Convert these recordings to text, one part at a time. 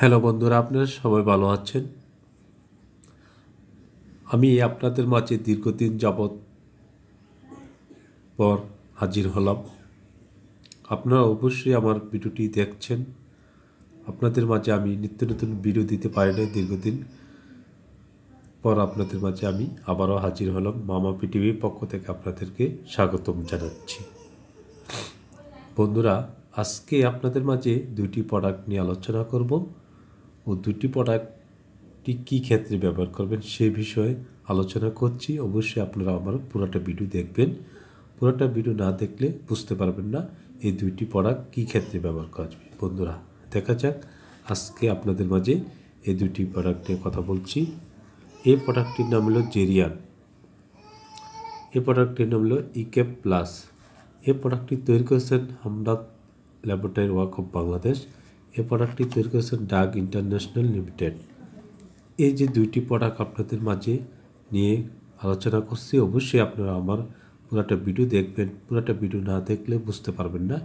hello বন্ধুরা আপনারা সবাই ভালো আছেন আমি আপনাদের মাঝে দীর্ঘদিন যাবৎ পর হাজির হলাম আপনারা অবশ্যই আমার ভিডিওটি দেখছেন আপনাদের মাঝে আমি নিত্য নতুন ভিডিও দিতে পারি না দীর্ঘদিন পর আপনাদের মাঝে আমি আবারও হাজির হলাম মামা পিটিভির পক্ষ থেকে আপনাদেরকে স্বাগতম জানাচ্ছি বন্ধুরা আজকে আপনাদের মাঝে দুইটি প্রোডাক্ট নিয়ে আলোচনা করব ও দুটি প্রোডাক্টটি কী ক্ষেত্রে ব্যবহার করবেন সে বিষয়ে আলোচনা করছি অবশ্যই আপনারা আমার পুরোটা ভিডিও দেখবেন পুরোটা ভিডিও না দেখলে বুঝতে পারবেন না এই দুইটি প্রোডাক্ট কী ক্ষেত্রে ব্যবহার করা যাবে বন্ধুরা দেখা যাক আজকে আপনাদের মাঝে এই দুটি প্রোডাক্ট নিয়ে কথা বলছি এই প্রোডাক্টটির নাম হলো জেরিয়ান এই প্রোডাক্টটির নাম হলো ইকেপ প্লাস এই প্রোডাক্টটি তৈরি করেছেন Hamdard laboratory work of Bangladesh এই প্রোডাক্টটি তৈরি করেছে ডাক ইন্টারন্যাশনাল লিমিটেড এই যে দুইটি প্রোডাক্ট আপনাদের মাঝে নিয়ে আলোচনা করছি অবশ্যই আপনারা আমার পুরোটা ভিডিও দেখবেন পুরোটা ভিডিও না দেখলে বুঝতে পারবেন না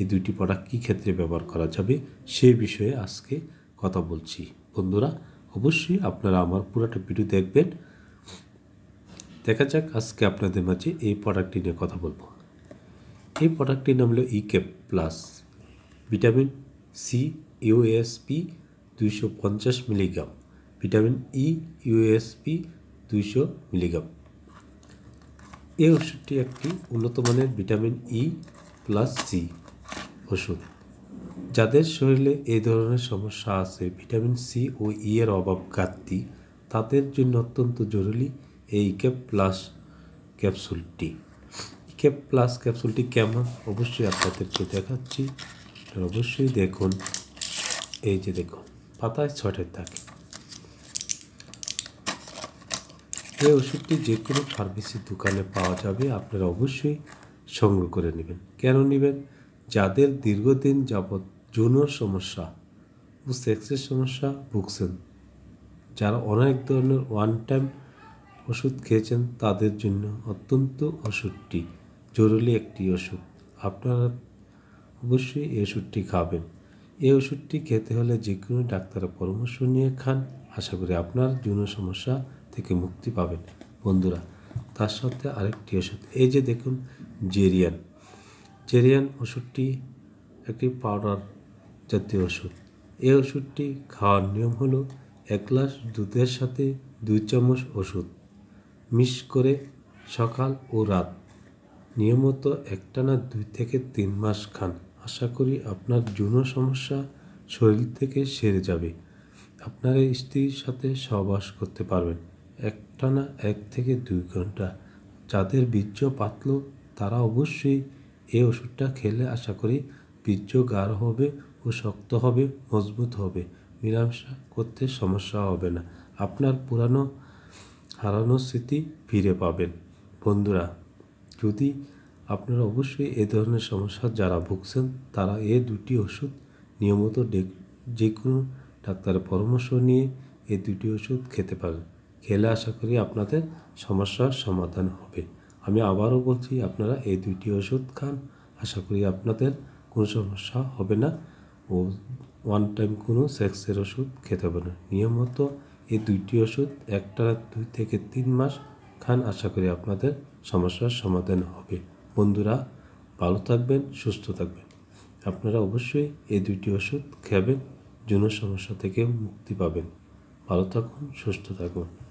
এই দুইটি প্রোডাক্ট কী ক্ষেত্রে ব্যবহার করা যাবে সেই বিষয়ে আজকে কথা বলছি বন্ধুরা অবশ্যই আপনারা আমার পুরোটা ভিডিও দেখবেন দেখা যাক আজকে আপনাদের মাঝে এই প্রোডাক্টটি নিয়ে কথা বলবো এই প্রোডাক্টটির নাম হলো ইকেপ প্লাস ভিটামিন সি ইউএসপি দুইশো পঞ্চাশ milligram vitamin E e, USP দুইশো মিলিগ্রাম এই ওষুধটি একটি উন্নত মানের ভিটামিন ই প্লাস সি ওষুধ যাদের শরীরে এই ধরনের সমস্যা আছে ভিটামিন সি ও ই e এর অভাব ঘাটতি তাদের জন্য অত্যন্ত জরুরি এই ইকেপ প্লাস ক্যাপসুলটি ইকেপ প্লাস ক্যাপসুলটি কেমন অবশ্যই আপনাদেরকে দেখাচ্ছি অবশ্যই দেখুন এই যে দেখুন পাতায় ছটের দাগ এই ওষুধটি যে কোনো ফার্মেসির দোকানে পাওয়া যাবে আপনারা অবশ্যই সংগ্রহ করে নেবেন কেন নেবেন যাদের দীর্ঘদিন যাবৎ যৌন সমস্যা ও সেক্সের সমস্যা ভুগছেন যারা অনেক ধরনের ওয়ান টাইম ওষুধ খেয়েছেন তাদের জন্য অত্যন্ত ওষুধটি জরুরি একটি ওষুধ আপনারা অবশ্যই এই ওষুধটি খাবেন এই ওষুধটি খেতে হলে যে কোনো ডাক্তারের পরামর্শ নিয়ে খান আশা করি আপনার যৌন সমস্যা থেকে মুক্তি পাবেন বন্ধুরা তার সাথে আরেকটি ওষুধ এই যে দেখুন জেরিয়ান জেরিয়ান ওষুধটি একটি পাউডার জাতীয় ওষুধ এই ওষুধটি খাওয়ার নিয়ম হলো এক গ্লাস দুধের সাথে দুই চামচ ওষুধ মিস করে সকাল ও রাত নিয়মিত একটানা দুই থেকে তিন মাস খান আশা করি আপনার যৌন সমস্যা শরীর থেকে সেরে যাবে আপনার স্ত্রীর সাথে সহবাস করতে পারবেন একটানা এক থেকে দুই ঘন্টা যাদের বীর্য পাতল তারা অবশ্যই এই ওষুধটা খেলে আশা করি বীর্য গাঢ় হবে ও শক্ত হবে মজবুত হবে মীমাংসা করতে সমস্যা হবে না আপনার পুরানো হারানো স্মৃতি ফিরে পাবেন বন্ধুরা যদি আপনারা অবশ্যই এ ধরনের সমস্যা যারা ভুগছেন তারা এ দুটি ওষুধ নিয়মিত যে কোনো ডাক্তারের পরামর্শ নিয়ে এ দুটি ওষুধ খেতে পারেন খেলে আশা করি আপনাদের সমস্যার সমাধান হবে আমি আবারও বলছি আপনারা এই দুটি ওষুধ খান আশা করি আপনাদের কোনো সমস্যা হবে না ও ওয়ান টাইম কোনো সেক্সের ওষুধ খেতে হবে না নিয়মিত এই দুইটি ওষুধ একটা দুই থেকে তিন মাস খান আশা করি আপনাদের সমস্যার সমাধান হবে বন্ধুরা ভালো থাকবেন সুস্থ থাকবেন আপনারা অবশ্যই এই দুইটি ওষুধ খাবেন যৌন সমস্যা থেকে মুক্তি পাবেন ভালো থাকুন সুস্থ থাকুন